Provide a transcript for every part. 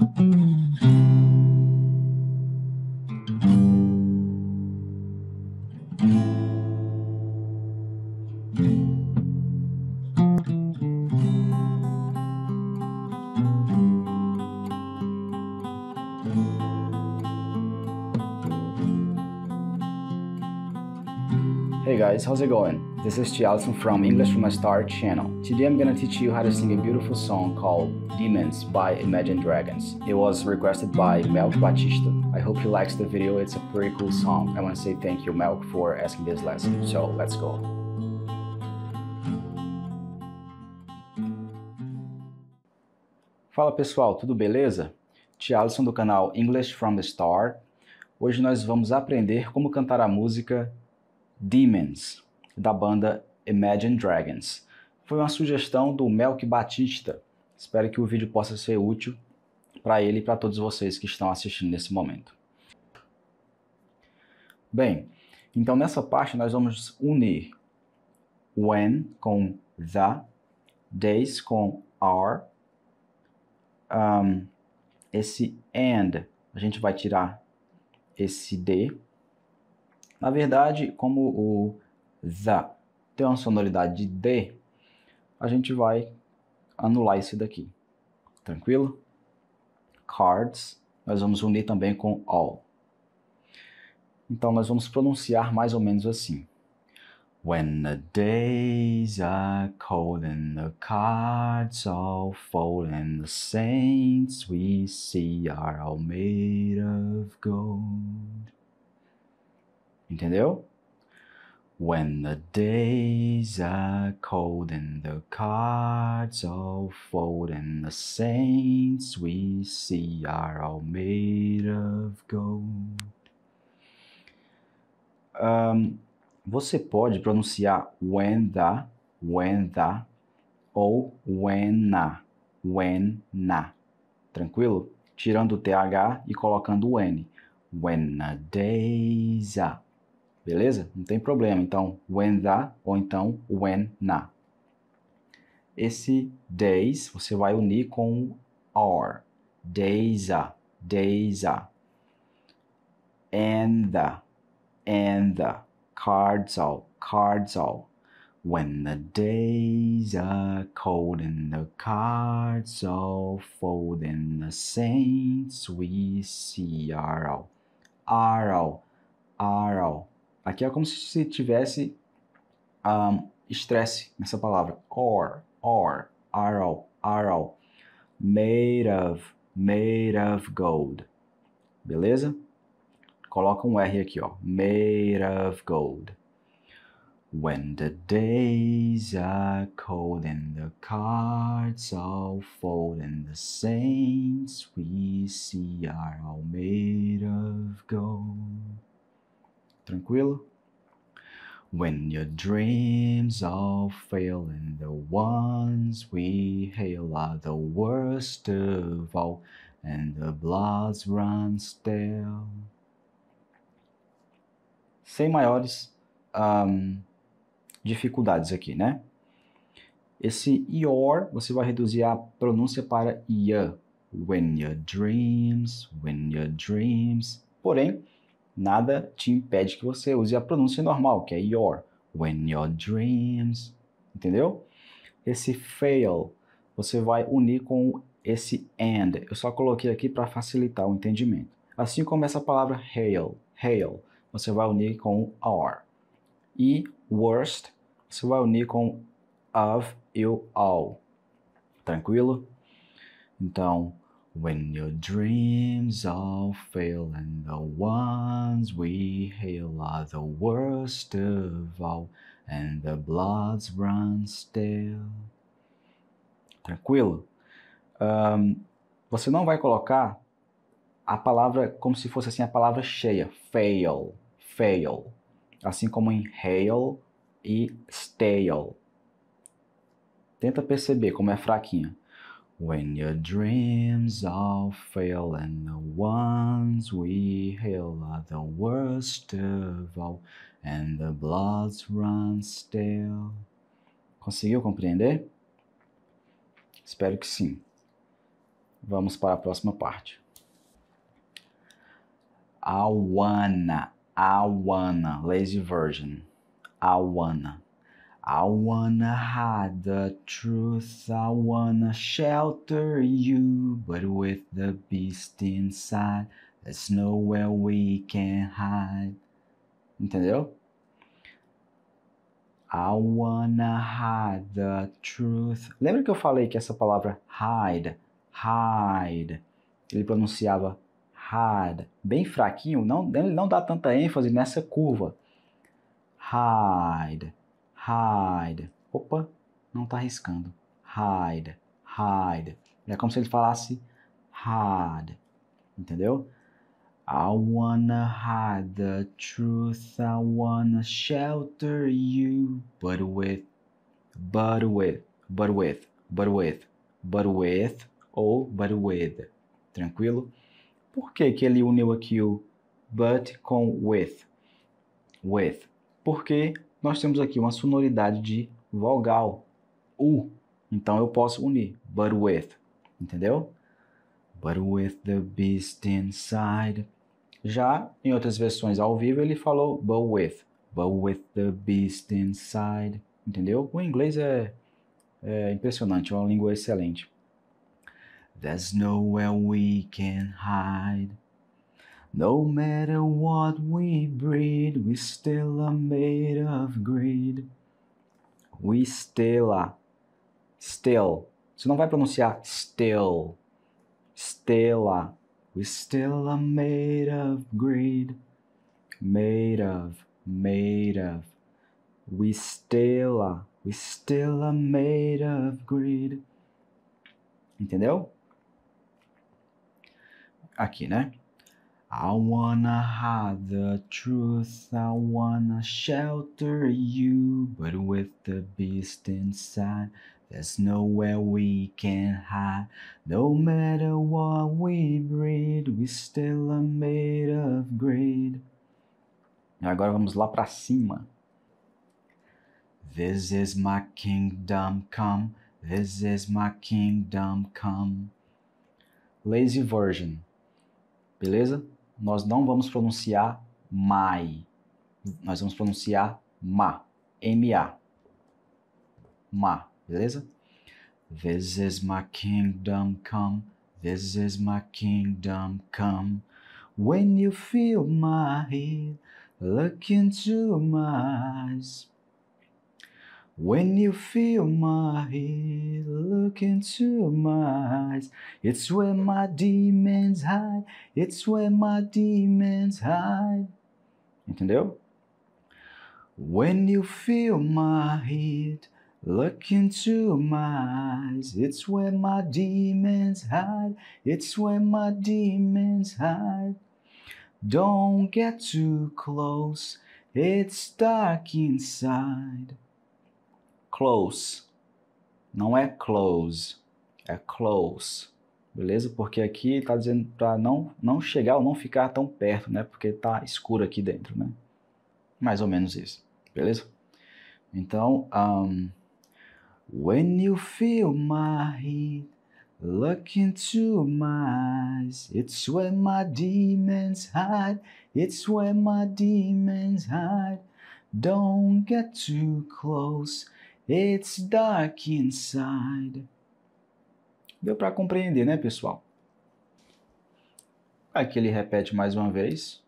Mm-hmm. guys, how's it going? This is Chialson from English from a Star channel. Today I'm gonna teach you how to sing a beautiful song called Demons by Imagine Dragons. It was requested by Melk Batista. I hope he likes the video, it's a pretty cool song. I wanna say thank you Melk for asking this lesson, so let's go. Fala pessoal, tudo beleza? Tialson do canal English from the Star. Hoje nós vamos aprender como cantar a música Demons, da banda Imagine Dragons. Foi uma sugestão do Melk Batista. Espero que o vídeo possa ser útil para ele e para todos vocês que estão assistindo nesse momento. Bem, então nessa parte nós vamos unir when com the, days com are, um, esse and a gente vai tirar esse d na verdade, como o the tem uma sonoridade de D, a gente vai anular esse daqui. Tranquilo? Cards, nós vamos unir também com all. Então, nós vamos pronunciar mais ou menos assim. When the days are cold and the cards all fold and the saints we see are all made of gold entendeu? When the days are cold and the cards all fold and the saints we see are all made of gold. Um, você pode pronunciar when the, when the, ou when na, when na, tranquilo? Tirando o TH e colocando o N. When the days are beleza? Não tem problema. Então, when the ou então when na. Esse days você vai unir com are. Days a, days a. And the, and the. Cards all, cards all. When the days are cold and the cards all fold and the saints we see are all, are all, are all. Aqui é como se tivesse estresse um, nessa palavra. Or, or, are all, are all. Made of, made of gold. Beleza? Coloca um R aqui, ó. Made of gold. When the days are cold and the cards all fold and the saints we see are all made of gold. Tranquilo? When your dreams all fail and the ones we hail are the worst of all and the blood runs stale. Sem maiores um, dificuldades aqui, né? Esse your você vai reduzir a pronúncia para ia. When your dreams, when your dreams. Porém, nada te impede que você use a pronúncia normal, que é your, when your dreams, entendeu? Esse fail você vai unir com esse and. Eu só coloquei aqui para facilitar o entendimento. Assim como essa palavra hail, hail, você vai unir com are. E worst, você vai unir com of, you, all. Tranquilo? Então, When your dreams all fail and the ones we hail are the worst of all and the bloods run stale. Tranquilo? Um, você não vai colocar a palavra como se fosse assim a palavra cheia, fail, fail, assim como em hail e stale. Tenta perceber como é fraquinho. When your dreams all fail and the ones we hail are the worst of all and the bloods run stale. Conseguiu compreender? Espero que sim. Vamos para a próxima parte. Awana, Awana, Lazy Virgin, Awana. I wanna hide the truth, I wanna shelter you, but with the beast inside, there's nowhere we can hide. Entendeu? I wanna hide the truth. Lembra que eu falei que essa palavra hide, hide, ele pronunciava hide, bem fraquinho, não, ele não dá tanta ênfase nessa curva. Hide hide. Opa, não está riscando. Hide, hide. É como se ele falasse hide, entendeu? I wanna hide the truth, I wanna shelter you, but with, but with, but with, but with, but with, ou but with, tranquilo? Por que, que ele uniu aqui o but com with? With, porque nós temos aqui uma sonoridade de vogal, U. Então eu posso unir, but with, entendeu? But with the beast inside. Já em outras versões ao vivo ele falou but with, but with the beast inside, entendeu? O inglês é, é impressionante, é uma língua excelente. There's nowhere we can hide. No matter what we breed, we still are made of greed. We still are. Still. Você não vai pronunciar still. Still are. We still are made of greed. Made of. Made of. We still are. We still are made of greed. Entendeu? Aqui, né? I wanna hide the truth, I wanna shelter you, but with the beast inside, there's nowhere we can hide. No matter what we breed, we still are made of greed. Agora vamos lá para cima. This is my kingdom come, this is my kingdom come. Lazy version. Beleza? nós não vamos pronunciar mai. Nós vamos pronunciar ma. M-A. Ma, beleza? This is my kingdom come. This is my kingdom come. When you feel my heat, look into my eyes. When you feel my heat, look into my eyes. It's where my demons hide. It's where my demons hide. Entendeu? When you feel my heat, look into my eyes. It's where my demons hide. It's where my demons hide. Don't get too close. It's dark inside. close. Não é close, é close. Beleza? Porque aqui está dizendo para não, não chegar ou não ficar tão perto, né? Porque está escuro aqui dentro, né? Mais ou menos isso. Beleza? Então, um, When you feel my heat, look into my eyes. It's where my demons hide. It's where my demons hide. Don't get too close. It's dark inside. Deu para compreender, né, pessoal? Aqui ele repete mais uma vez.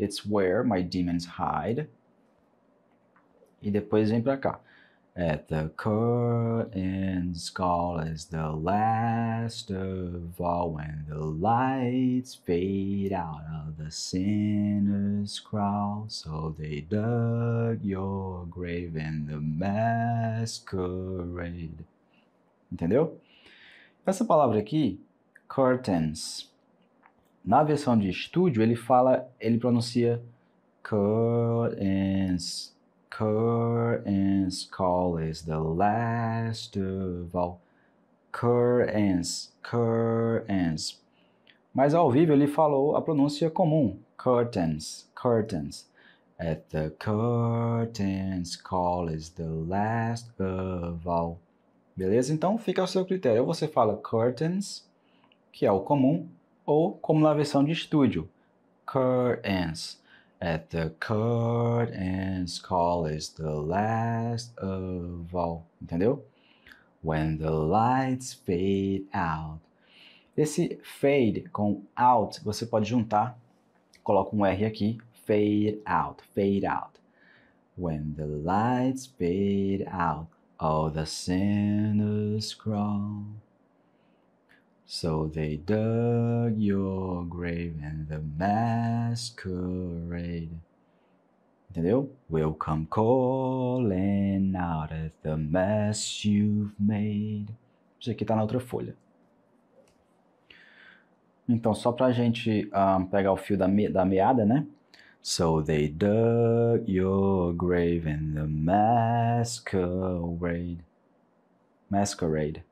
It's where my demons hide. E depois vem para cá. At the curtain's call is the last of all when the lights fade out of the sinner's crowd. So they dug your grave in the masquerade. Entendeu? Essa palavra aqui, curtains, na versão de estúdio ele fala, ele pronuncia curtains. Cur and skull is the last of all. Curtains, curtains. Mas ao vivo ele falou a pronúncia comum, curtains, curtains. At the curtains call is the last of all. Beleza? Então fica ao seu critério. Ou você fala curtains, que é o comum, ou como na versão de estúdio, curtains. At the court and skull is the last of all. Entendeu? When the lights fade out. Esse fade com out você pode juntar, coloca um R aqui, fade out, fade out. When the lights fade out, all the sinners crawl. So they dug your grave and the masquerade. Entendeu? Will come calling out at the mess you've made. Isso aqui tá na outra folha. Então, só pra gente um, ah, pegar o fio da, me da meada, né? So they dug your grave and the masquerade. Masquerade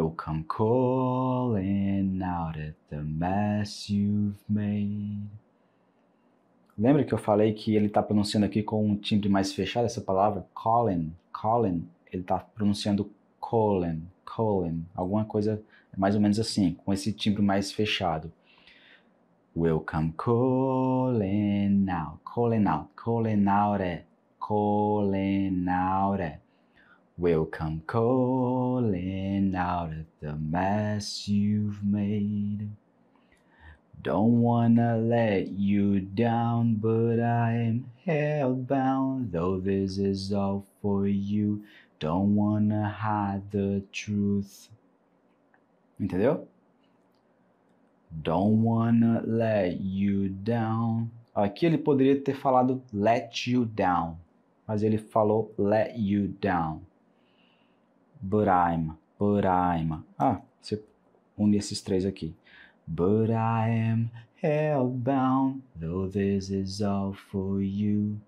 will come calling out at the mess you've made. Lembra que eu falei que ele está pronunciando aqui com um timbre mais fechado essa palavra? Colin, Colin. Ele está pronunciando Colin, Colin. Alguma coisa mais ou menos assim, com esse timbre mais fechado. Will come calling out, calling out, calling out Colin, calling out will come calling out of the mess you've made. Don't wanna let you down, but I am hellbound. Though this is all for you, don't wanna hide the truth. Entendeu? Don't wanna let you down. Aqui ele poderia ter falado let you down, mas ele falou let you down but I'm, Ah, você une esses três aqui. But I am hellbound, though this is all for you.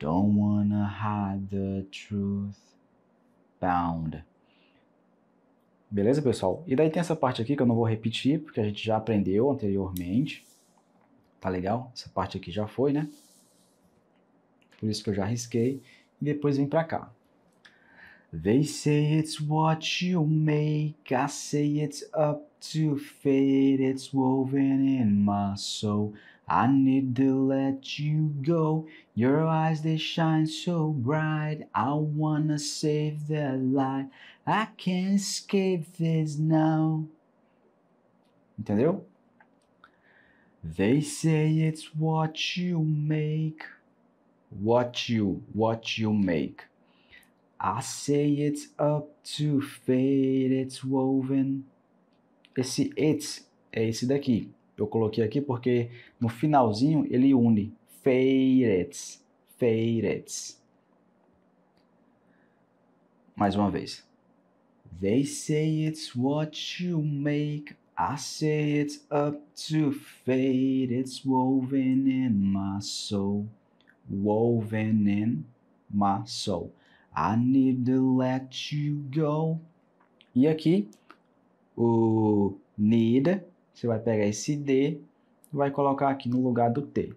Don't wanna hide the truth. Bound. Beleza, pessoal? E daí tem essa parte aqui que eu não vou repetir, porque a gente já aprendeu anteriormente. Tá legal? Essa parte aqui já foi, né? Por isso que eu já risquei. E depois vem pra cá. They say it's what you make, I say it's up to fate, it's woven in my soul. I need to let you go. Your eyes, they shine so bright. I wanna save the light. I can't escape this now. Entendeu? They say it's what you make. What you, what you make. I say it's up to fate, it's woven. Esse it's é esse daqui. Eu coloquei aqui porque no finalzinho ele une. Fate. feiretes. Mais uma vez. They say it's what you make. I say it's up to fate. It's woven in my soul. Woven in my soul. I need to let you go. E aqui, o need, você vai pegar esse D e vai colocar aqui no lugar do T.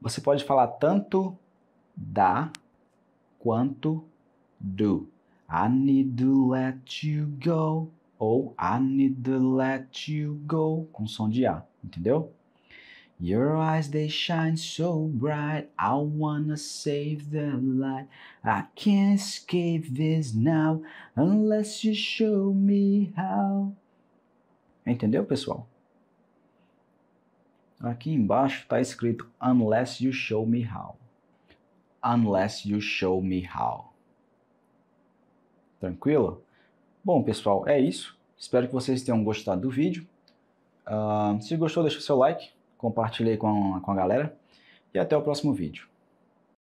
Você pode falar tanto da quanto do. I need to let you go. Ou I need to let you go. Com som de A, entendeu? Your eyes, they shine so bright. I wanna save the light. I can't escape this now, unless you show me how. Entendeu, pessoal? Aqui embaixo está escrito Unless you show me how. Unless you show me how. Tranquilo? Bom, pessoal, é isso. Espero que vocês tenham gostado do vídeo. Uh, se gostou, deixa o seu like compartilhei com a, com a galera e até o próximo vídeo.